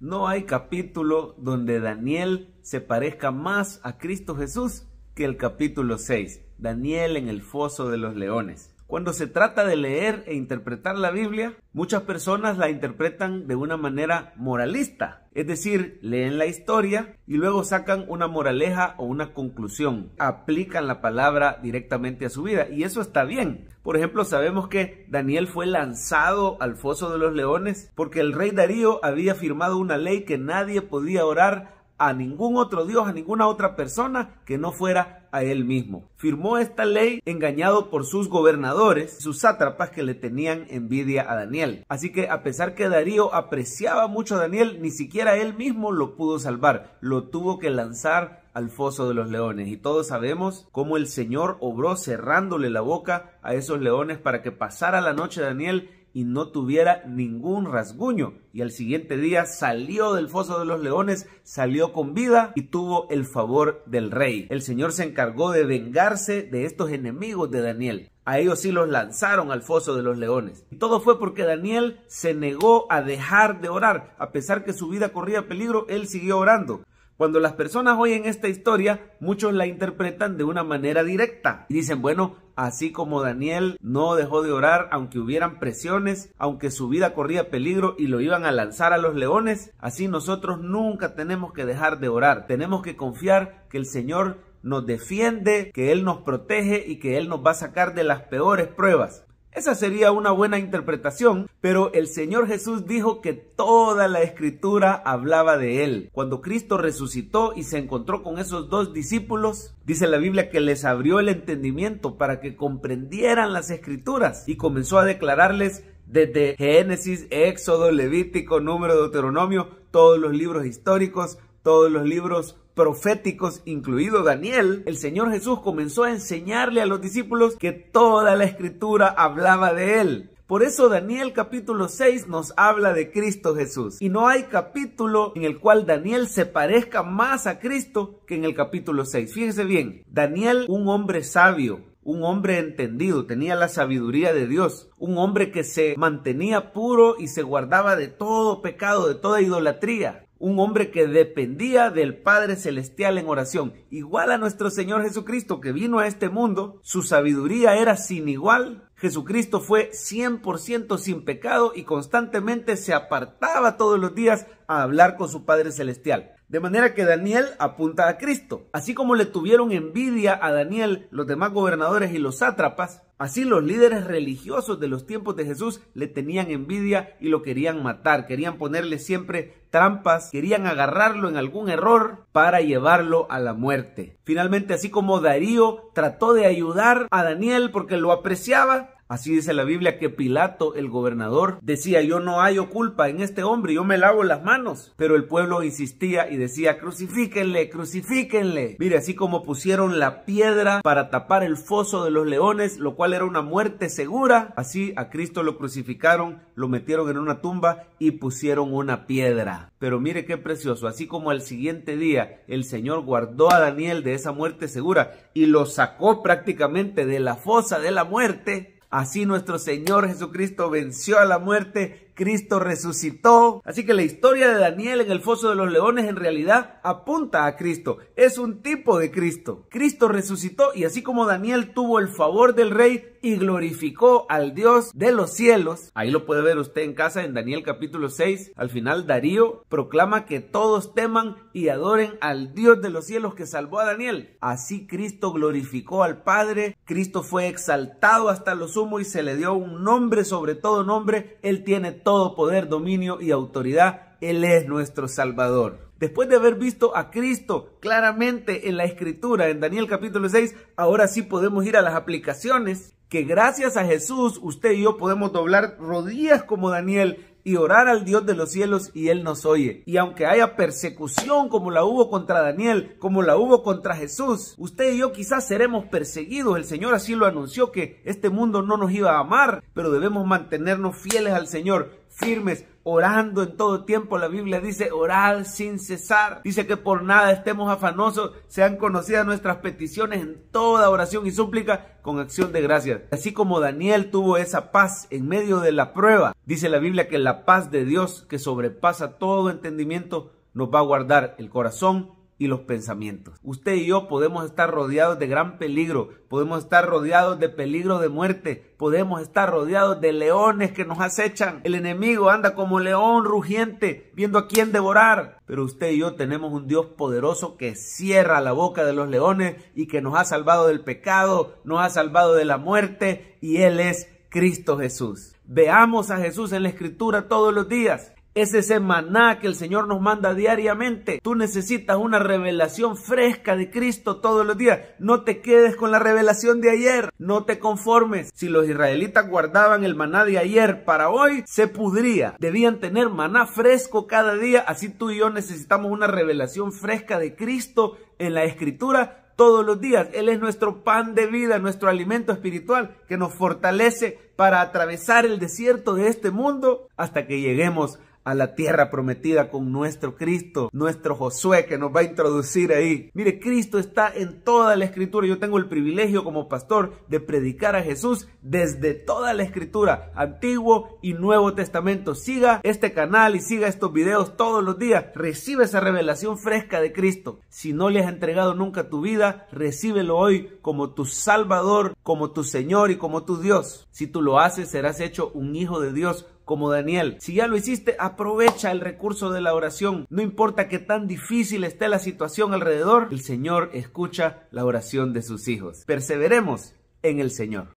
No hay capítulo donde Daniel se parezca más a Cristo Jesús que el capítulo 6, Daniel en el foso de los leones. Cuando se trata de leer e interpretar la Biblia, muchas personas la interpretan de una manera moralista, es decir, leen la historia y luego sacan una moraleja o una conclusión, aplican la palabra directamente a su vida y eso está bien. Por ejemplo, sabemos que Daniel fue lanzado al foso de los leones porque el rey Darío había firmado una ley que nadie podía orar a ningún otro Dios, a ninguna otra persona que no fuera a él mismo. Firmó esta ley engañado por sus gobernadores, sus sátrapas que le tenían envidia a Daniel. Así que a pesar que Darío apreciaba mucho a Daniel, ni siquiera él mismo lo pudo salvar, lo tuvo que lanzar al foso de los leones. Y todos sabemos cómo el Señor obró cerrándole la boca a esos leones para que pasara la noche Daniel y no tuviera ningún rasguño. Y al siguiente día salió del foso de los leones, salió con vida y tuvo el favor del rey. El Señor se encargó de vengarse de estos enemigos de Daniel. A ellos sí los lanzaron al foso de los leones. Y todo fue porque Daniel se negó a dejar de orar. A pesar que su vida corría peligro, él siguió orando. Cuando las personas oyen esta historia, muchos la interpretan de una manera directa y dicen, bueno, así como Daniel no dejó de orar aunque hubieran presiones, aunque su vida corría peligro y lo iban a lanzar a los leones, así nosotros nunca tenemos que dejar de orar, tenemos que confiar que el Señor nos defiende, que Él nos protege y que Él nos va a sacar de las peores pruebas. Esa sería una buena interpretación, pero el Señor Jesús dijo que toda la escritura hablaba de él. Cuando Cristo resucitó y se encontró con esos dos discípulos, dice la Biblia que les abrió el entendimiento para que comprendieran las escrituras y comenzó a declararles desde Génesis, Éxodo, Levítico, Número, Deuteronomio, todos los libros históricos, todos los libros proféticos, incluido Daniel, el Señor Jesús comenzó a enseñarle a los discípulos que toda la escritura hablaba de él. Por eso Daniel capítulo 6 nos habla de Cristo Jesús. Y no hay capítulo en el cual Daniel se parezca más a Cristo que en el capítulo 6. Fíjese bien, Daniel, un hombre sabio, un hombre entendido, tenía la sabiduría de Dios, un hombre que se mantenía puro y se guardaba de todo pecado, de toda idolatría un hombre que dependía del Padre Celestial en oración, igual a nuestro Señor Jesucristo que vino a este mundo, su sabiduría era sin igual, Jesucristo fue 100% sin pecado y constantemente se apartaba todos los días a hablar con su Padre Celestial. De manera que Daniel apunta a Cristo. Así como le tuvieron envidia a Daniel los demás gobernadores y los sátrapas, Así los líderes religiosos de los tiempos de Jesús le tenían envidia y lo querían matar, querían ponerle siempre trampas, querían agarrarlo en algún error para llevarlo a la muerte. Finalmente, así como Darío trató de ayudar a Daniel porque lo apreciaba, Así dice la Biblia que Pilato, el gobernador, decía, yo no hallo culpa en este hombre, yo me lavo las manos. Pero el pueblo insistía y decía, crucifíquenle, crucifíquenle. Mire, así como pusieron la piedra para tapar el foso de los leones, lo cual era una muerte segura, así a Cristo lo crucificaron, lo metieron en una tumba y pusieron una piedra. Pero mire qué precioso, así como al siguiente día el Señor guardó a Daniel de esa muerte segura y lo sacó prácticamente de la fosa de la muerte, Así nuestro Señor Jesucristo venció a la muerte Cristo resucitó. Así que la historia de Daniel en el foso de los leones en realidad apunta a Cristo. Es un tipo de Cristo. Cristo resucitó y así como Daniel tuvo el favor del rey y glorificó al Dios de los cielos, ahí lo puede ver usted en casa en Daniel capítulo 6, al final Darío proclama que todos teman y adoren al Dios de los cielos que salvó a Daniel. Así Cristo glorificó al Padre, Cristo fue exaltado hasta lo sumo y se le dio un nombre sobre todo nombre. Él tiene todo todo poder, dominio y autoridad, Él es nuestro Salvador. Después de haber visto a Cristo claramente en la escritura, en Daniel capítulo 6, ahora sí podemos ir a las aplicaciones que gracias a Jesús usted y yo podemos doblar rodillas como Daniel y orar al Dios de los cielos y Él nos oye. Y aunque haya persecución como la hubo contra Daniel, como la hubo contra Jesús, usted y yo quizás seremos perseguidos. El Señor así lo anunció que este mundo no nos iba a amar, pero debemos mantenernos fieles al Señor, firmes, orando en todo tiempo. La Biblia dice orar sin cesar. Dice que por nada estemos afanosos, sean conocidas nuestras peticiones en toda oración y súplica con acción de gracias. Así como Daniel tuvo esa paz en medio de la prueba, dice la Biblia que la paz de Dios que sobrepasa todo entendimiento nos va a guardar el corazón y los pensamientos. Usted y yo podemos estar rodeados de gran peligro, podemos estar rodeados de peligro de muerte, podemos estar rodeados de leones que nos acechan. El enemigo anda como león rugiente, viendo a quién devorar. Pero usted y yo tenemos un Dios poderoso que cierra la boca de los leones y que nos ha salvado del pecado, nos ha salvado de la muerte y Él es Cristo Jesús. Veamos a Jesús en la Escritura todos los días es ese maná que el Señor nos manda diariamente. Tú necesitas una revelación fresca de Cristo todos los días. No te quedes con la revelación de ayer. No te conformes. Si los israelitas guardaban el maná de ayer para hoy, se pudría. Debían tener maná fresco cada día. Así tú y yo necesitamos una revelación fresca de Cristo en la escritura todos los días. Él es nuestro pan de vida, nuestro alimento espiritual que nos fortalece para atravesar el desierto de este mundo hasta que lleguemos a a la tierra prometida con nuestro Cristo, nuestro Josué que nos va a introducir ahí. Mire, Cristo está en toda la escritura. Yo tengo el privilegio como pastor de predicar a Jesús desde toda la escritura, Antiguo y Nuevo Testamento. Siga este canal y siga estos videos todos los días. Recibe esa revelación fresca de Cristo. Si no le has entregado nunca tu vida, recíbelo hoy como tu Salvador, como tu Señor y como tu Dios. Si tú lo haces, serás hecho un hijo de Dios como Daniel. Si ya lo hiciste, aprovecha el recurso de la oración. No importa que tan difícil esté la situación alrededor, el Señor escucha la oración de sus hijos. Perseveremos en el Señor.